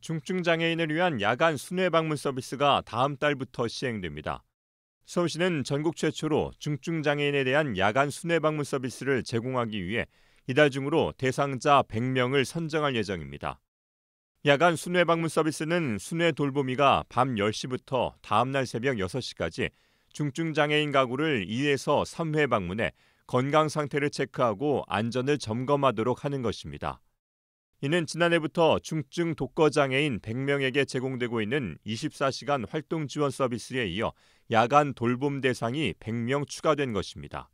중증 장애인을 위한 야간 순회 방문 서비스가 다음 달부터 시행됩니다. 서울시는 전국 최초로 중증 장애인에 대한 야간 순회 방문 서비스를 제공하기 위해 이달 중으로 대상자 100명을 선정할 예정입니다. 야간 순회 방문 서비스는 순회 돌보미가 밤 10시부터 다음 날 새벽 6시까지 중증 장애인 가구를 2에서 3회 방문해 건강 상태를 체크하고 안전을 점검하도록 하는 것입니다. 이는 지난해부터 중증 독거장애인 100명에게 제공되고 있는 24시간 활동 지원 서비스에 이어 야간 돌봄 대상이 100명 추가된 것입니다.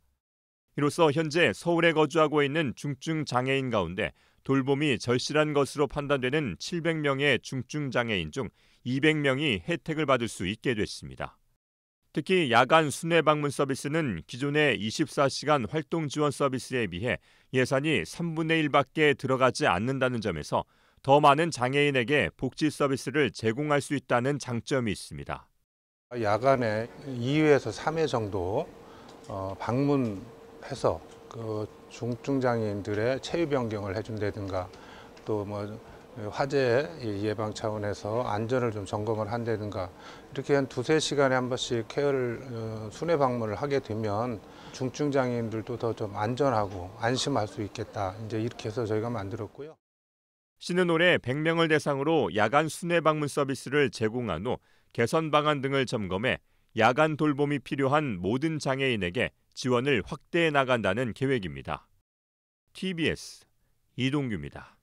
이로써 현재 서울에 거주하고 있는 중증 장애인 가운데 돌봄이 절실한 것으로 판단되는 700명의 중증 장애인 중 200명이 혜택을 받을 수 있게 됐습니다. 특히 야간 순회 방문 서비스는 기존의 24시간 활동 지원 서비스에 비해 예산이 3분의 1밖에 들어가지 않는다는 점에서 더 많은 장애인에게 복지 서비스를 제공할 수 있다는 장점이 있습니다. 야간에 2회에서 3회 정도 어, 방문해서 그 중증 장애인들의 체위 변경을 해준다든가 또뭐 화재 예방 차원에서 안전을 좀 점검을 한다든가 이렇게 한 두세 시간에 한 번씩 케어를 어, 순회 방문을 하게 되면 중증 장애인들도 더 좀 안전하고 안심할 수 있겠다 이제 이렇게 해서 저희가 만들었고요. 시는 올해 100명을 대상으로 야간 순회 방문 서비스를 제공한 후 개선 방안 등을 점검해 야간 돌봄이 필요한 모든 장애인에게 지원을 확대해 나간다는 계획입니다. TBS 이동규입니다.